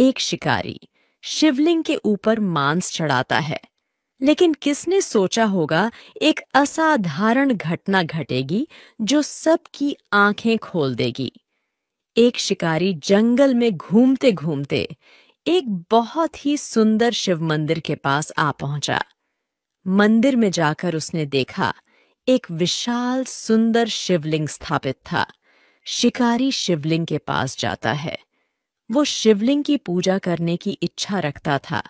एक शिकारी शिवलिंग के ऊपर मांस चढ़ाता है लेकिन किसने सोचा होगा एक असाधारण घटना घटेगी जो सबकी आंखें खोल देगी एक शिकारी जंगल में घूमते घूमते एक बहुत ही सुंदर शिव मंदिर के पास आ पहुंचा मंदिर में जाकर उसने देखा एक विशाल सुंदर शिवलिंग स्थापित था शिकारी शिवलिंग के पास जाता है वो शिवलिंग की पूजा करने की इच्छा रखता था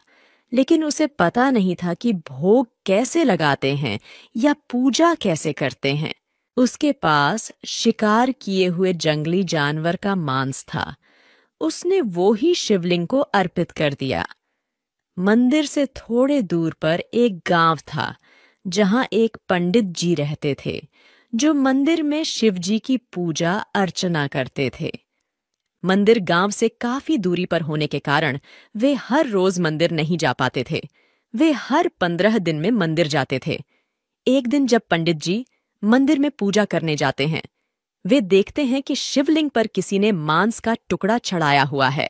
लेकिन उसे पता नहीं था कि भोग कैसे लगाते हैं या पूजा कैसे करते हैं उसके पास शिकार किए हुए जंगली जानवर का मांस था उसने वो ही शिवलिंग को अर्पित कर दिया मंदिर से थोड़े दूर पर एक गांव था जहां एक पंडित जी रहते थे जो मंदिर में शिव जी की पूजा अर्चना करते थे मंदिर गांव से काफी दूरी पर होने के कारण वे हर रोज मंदिर नहीं जा पाते थे वे हर पंद्रह दिन में मंदिर जाते थे एक दिन जब पंडित जी मंदिर में पूजा करने जाते हैं वे देखते हैं कि शिवलिंग पर किसी ने मांस का टुकड़ा चढ़ाया हुआ है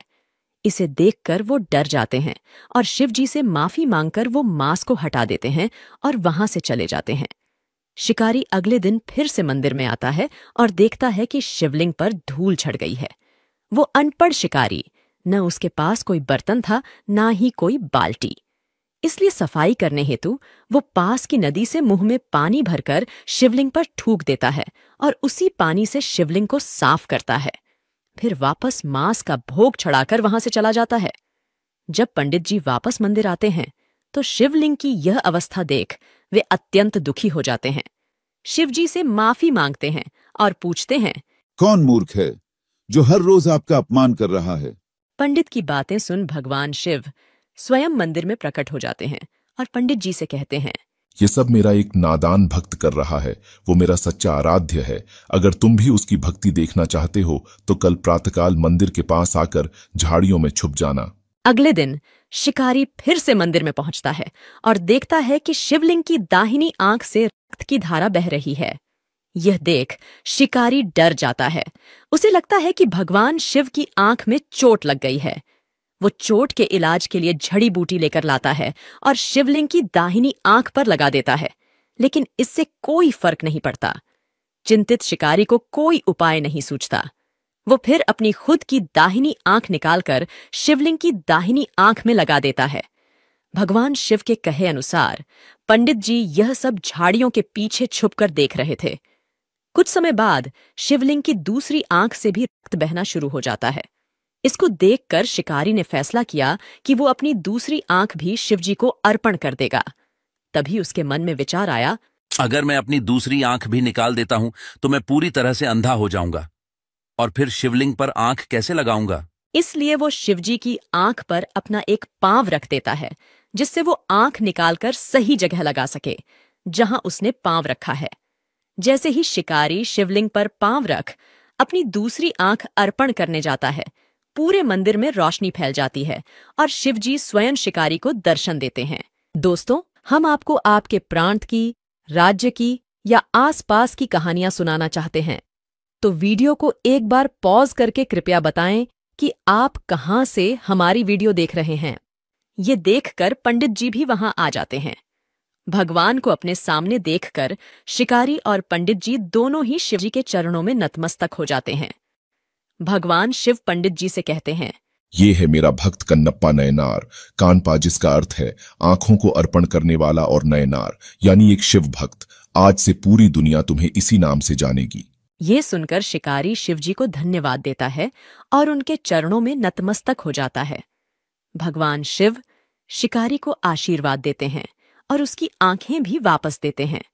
इसे देखकर वो डर जाते हैं और शिवजी से माफी मांगकर वो मांस को हटा देते हैं और वहां से चले जाते हैं शिकारी अगले दिन फिर से मंदिर में आता है और देखता है कि शिवलिंग पर धूल चढ़ गई है वो अनपढ़ शिकारी न उसके पास कोई बर्तन था ना ही कोई बाल्टी इसलिए सफाई करने हेतु वो पास की नदी से मुंह में पानी भरकर शिवलिंग पर ठूक देता है और उसी पानी से शिवलिंग को साफ करता है फिर वापस मांस का भोग छड़ाकर वहां से चला जाता है जब पंडित जी वापस मंदिर आते हैं तो शिवलिंग की यह अवस्था देख वे अत्यंत दुखी हो जाते हैं शिवजी से माफी मांगते हैं और पूछते हैं कौन मूर्ख है जो हर रोज आपका अपमान कर रहा है पंडित की बातें सुन भगवान शिव स्वयं मंदिर में प्रकट हो जाते हैं और पंडित जी से कहते हैं ये सब मेरा एक नादान भक्त कर रहा है वो मेरा सच्चा आराध्य है अगर तुम भी उसकी भक्ति देखना चाहते हो तो कल प्रातकाल मंदिर के पास आकर झाड़ियों में छुप जाना अगले दिन शिकारी फिर से मंदिर में पहुंचता है और देखता है कि शिवलिंग की दाहिनी आंख से रक्त की धारा बह रही है यह देख शिकारी डर जाता है उसे लगता है कि भगवान शिव की आंख में चोट लग गई है वो चोट के इलाज के लिए झड़ी बूटी लेकर लाता है और शिवलिंग की दाहिनी आंख पर लगा देता है लेकिन इससे कोई फर्क नहीं पड़ता चिंतित शिकारी को कोई उपाय नहीं सूझता वो फिर अपनी खुद की दाहिनी आंख निकालकर शिवलिंग की दाहिनी आंख में लगा देता है भगवान शिव के कहे अनुसार पंडित जी यह सब झाड़ियों के पीछे छुपकर देख रहे थे कुछ समय बाद शिवलिंग की दूसरी आंख से भी रक्त बहना शुरू हो जाता है इसको देखकर शिकारी ने फैसला किया कि वो अपनी दूसरी आंख भी शिवजी को अर्पण कर देगा तभी उसके मन में विचार आया अगर मैं अपनी दूसरी आंख भी निकाल देता हूं तो मैं पूरी तरह से अंधा हो जाऊंगा और फिर शिवलिंग पर आंख कैसे लगाऊंगा इसलिए वो शिवजी की आंख पर अपना एक पांव रख देता है जिससे वो आंख निकालकर सही जगह लगा सके जहां उसने पांव रखा है जैसे ही शिकारी शिवलिंग पर पांव रख अपनी दूसरी आंख अर्पण करने जाता है पूरे मंदिर में रोशनी फैल जाती है और शिवजी स्वयं शिकारी को दर्शन देते हैं दोस्तों हम आपको आपके प्रांत की राज्य की या आसपास की कहानियां सुनाना चाहते हैं तो वीडियो को एक बार पॉज करके कृपया बताएं कि आप कहां से हमारी वीडियो देख रहे हैं ये देखकर पंडित जी भी वहां आ जाते हैं भगवान को अपने सामने देखकर शिकारी और पंडित जी दोनों ही शिवजी के चरणों में नतमस्तक हो जाते हैं भगवान शिव पंडित जी से कहते हैं ये है मेरा भक्त कन्नप्पा नयनार कानपा जिसका अर्थ है आंखों को अर्पण करने वाला और नयनार यानी एक शिव भक्त आज से पूरी दुनिया तुम्हें इसी नाम से जानेगी ये सुनकर शिकारी शिवजी को धन्यवाद देता है और उनके चरणों में नतमस्तक हो जाता है भगवान शिव शिकारी को आशीर्वाद देते हैं और उसकी आंखें भी वापस देते हैं